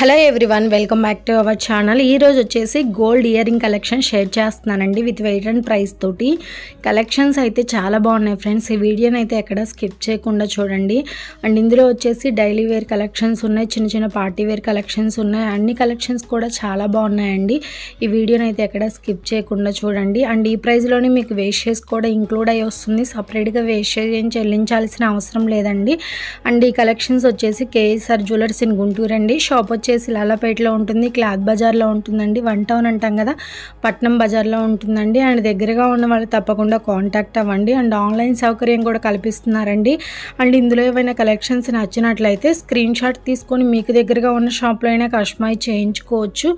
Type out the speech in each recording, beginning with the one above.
hello everyone welcome back to our channel ఈరోజు వచ్చేసి gold earring collection share చేస్తున్నానండి with weight and price తోటి collections అయితే చాలా బాగున్నాయి ఫ్రెండ్స్ ఈ వీడియోని అయితే ఎక్కడ స్కిప్ చేయకుండా చూడండి అండ్ ఇందులో వచ్చేసి డైలీ వేర్ కలెక్షన్స్ ఉన్నాయి చిన్న చిన్న పార్టీ వేర్ కలెక్షన్స్ ఉన్నాయి అన్ని కలెక్షన్స్ కూడా చాలా బాగున్నాయండి ఈ వీడియోని అయితే ఎక్కడ స్కిప్ చేయకుండా చూడండి అండ్ ఈ ప్రైస్లోనే మీకు వేషేస్ కూడా ఇంక్లూడ్ అయ్యి వస్తుంది సపరేట్గా వేస్టేజ్ ఏం చెల్లించాల్సిన అవసరం లేదండి అండ్ ఈ కలెక్షన్స్ వచ్చేసి కేఎస్ఆర్ జ్యువెలర్స్ ఇన్ గుంటూరు అండి షాప్ వచ్చి వచ్చేసి లాలాపేటలో ఉంటుంది క్లాత్ బజార్లో ఉంటుందండి వన్ టౌన్ అంటాం కదా పట్నం బజార్లో ఉంటుందండి అండ్ దగ్గరగా ఉన్న వాళ్ళు తప్పకుండా కాంటాక్ట్ అవ్వండి అండ్ ఆన్లైన్ సౌకర్యం కూడా కల్పిస్తున్నారండి అండ్ ఇందులో ఏవైనా కలెక్షన్స్ నచ్చినట్లయితే స్క్రీన్ షాట్ తీసుకొని మీకు దగ్గరగా ఉన్న షాప్లో అయినా కష్మాయి చేయించుకోవచ్చు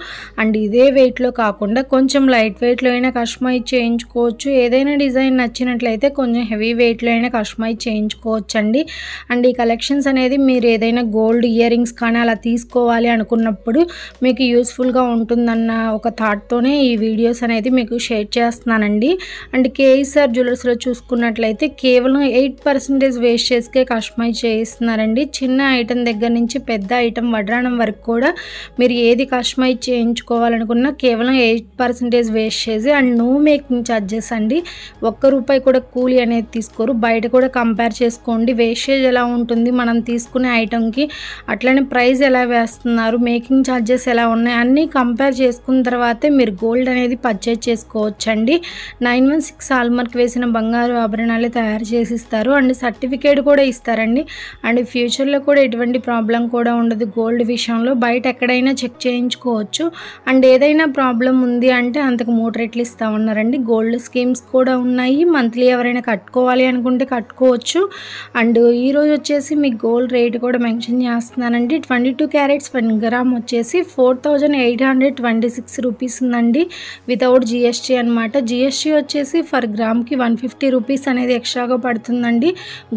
అండ్ ఇదే వెయిట్లో కాకుండా కొంచెం లైట్ వెయిట్లో అయినా కష్మాయి చేయించుకోవచ్చు ఏదైనా డిజైన్ నచ్చినట్లయితే కొంచెం హెవీ వెయిట్లో అయినా కష్మాయి చేయించుకోవచ్చు అండి అండ్ ఈ కలెక్షన్స్ అనేది మీరు ఏదైనా గోల్డ్ ఇయర్ రింగ్స్ కానీ అలా తీసుకోవాలి అనుకున్నప్పుడు మీకు యూస్ఫుల్గా ఉంటుందన్న ఒక థాట్తోనే ఈ వీడియోస్ అనేది మీకు షేర్ చేస్తున్నానండి అండ్ కేఈసార్ జ్యువెలర్స్లో చూసుకున్నట్లయితే కేవలం ఎయిట్ పర్సెంటేజ్ చేసుకే కస్టమైజ్ చేయిస్తున్నారండి చిన్న ఐటెం దగ్గర నుంచి పెద్ద ఐటెం వడ్రాణం వరకు కూడా మీరు ఏది కస్టమైజ్ చేయించుకోవాలనుకున్నా కేవలం ఎయిట్ పర్సెంటేజ్ చేసి అండ్ నో మేకింగ్ ఛార్జెస్ అండి ఒక్క రూపాయి కూడా కూలీ అనేది తీసుకోరు బయట కూడా కంపేర్ చేసుకోండి వేస్టేజ్ ఎలా ఉంటుంది మనం తీసుకునే ఐటెంకి అట్లనే ప్రైస్ ఎలా వేస్తున్నారు ఉన్నారు మేకింగ్ ఛార్జెస్ ఎలా ఉన్నాయి అన్నీ కంపేర్ చేసుకున్న తర్వాతే మీరు గోల్డ్ అనేది పర్చేజ్ చేసుకోవచ్చండి నైన్ వన్ సిక్స్ హాల్మార్క్ వేసిన బంగారు ఆభరణాలే తయారు చేసి ఇస్తారు అండ్ సర్టిఫికేట్ కూడా ఇస్తారండి అండ్ ఫ్యూచర్లో కూడా ఎటువంటి ప్రాబ్లం కూడా ఉండదు గోల్డ్ విషయంలో బయట ఎక్కడైనా చెక్ చేయించుకోవచ్చు అండ్ ఏదైనా ప్రాబ్లం ఉంది అంటే అంతకు మూడు రెట్లు ఇస్తామన్నారండి గోల్డ్ స్కీమ్స్ కూడా ఉన్నాయి మంత్లీ ఎవరైనా కట్టుకోవాలి అనుకుంటే కట్టుకోవచ్చు అండ్ ఈరోజు వచ్చేసి మీకు గోల్డ్ రేట్ కూడా మెన్షన్ చేస్తున్నానండి twenty two carats one gram వచ్చేసి four thousand eight hundred twenty six rupees ఉందండి వితౌట్ జిఎస్టీ అనమాట జిఎస్టీ వచ్చేసి ఫర్ గ్రామ్కి వన్ ఫిఫ్టీ రూపీస్ అనేది ఎక్స్ట్రాగా పడుతుందండి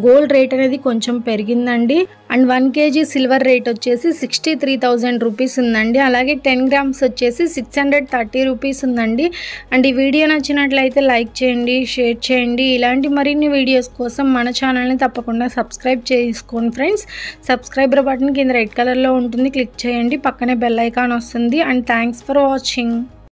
గోల్డ్ రేట్ అనేది కొంచెం పెరిగిందండి and one KG silver rate వచ్చేసి సిక్స్టీ త్రీ థౌజండ్ రూపీస్ ఉందండి అలాగే టెన్ గ్రామ్స్ వచ్చేసి సిక్స్ హండ్రెడ్ థర్టీ రూపీస్ ఉందండి అండ్ ఈ వీడియో నచ్చినట్లయితే లైక్ చేయండి షేర్ చేయండి ఇలాంటి మరిన్ని వీడియోస్ కోసం మన ఛానల్ని తప్పకుండా సబ్స్క్రైబ్ చేసుకోండి ఫ్రెండ్స్ సబ్స్క్రైబర్ బటన్ కింద రెడ్ కలర్లో ఉంటుంది క్లిక్ చేయండి పక్కనే బెల్ ఐకాన్ వస్తుంది అండ్ థ్యాంక్స్ ఫర్ వాచింగ్